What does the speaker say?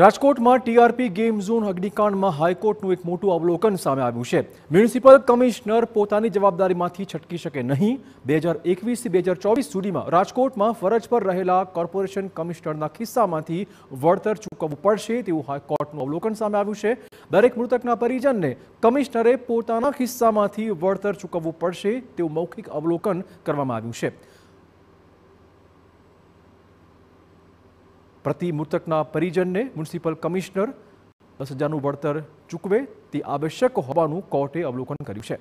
રાજકોટમાં TRP game zone અગ્નિકાંડમાં હાઈકોર્ટનું એક મોટું અવલોકન સામે આવ્યું છે મ્યુનિસિપલ કમિશનર પોતાની જવાબદારીમાંથી છટકી શકે નહીં બે હજાર એકવીસથી બે હજાર ચોવીસ સુધીમાં રાજકોટમાં ફરજ પર રહેલા કોર્પોરેશન કમિશનરના ખિસ્સામાંથી વળતર ચૂકવવું પડશે તેવું હાઈકોર્ટનું અવલોકન સામે આવ્યું છે દરેક મૃતકના પરિજનને કમિશનરે પોતાના ખિસ્સામાંથી વળતર ચૂકવવું પડશે તેવું મૌખિક અવલોકન કરવામાં આવ્યું છે પ્રતિ મૃતકના પરિજનને મ્યુનિસિપલ કમિશનર દસ હજારનું વળતર ચૂકવે તે આવશ્યક હોવાનું કોર્ટે અવલોકન કર્યું છે